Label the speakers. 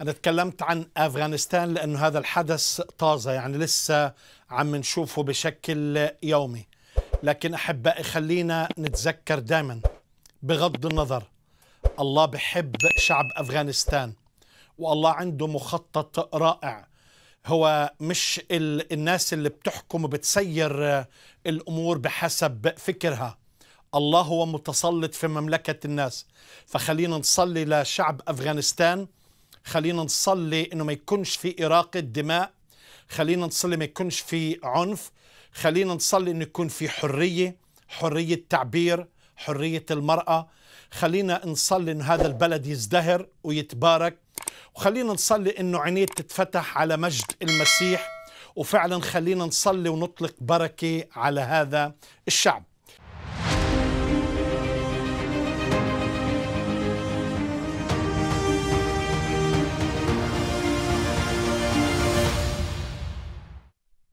Speaker 1: أنا تكلمت عن أفغانستان لأنه هذا الحدث طازة يعني لسه عم نشوفه بشكل يومي لكن أحبائي خلينا نتذكر دائما بغض النظر الله بحب شعب أفغانستان والله عنده مخطط رائع هو مش ال... الناس اللي بتحكم وبتسير الأمور بحسب فكرها الله هو متسلط في مملكة الناس فخلينا نصلي لشعب أفغانستان خلينا نصلي انه ما يكونش في اراقه دماء خلينا نصلي ما يكونش في عنف خلينا نصلي انه يكون في حريه حريه تعبير حريه المراه خلينا نصلي انه هذا البلد يزدهر ويتبارك وخلينا نصلي انه عينيه تتفتح على مجد المسيح وفعلا خلينا نصلي ونطلق بركه على هذا الشعب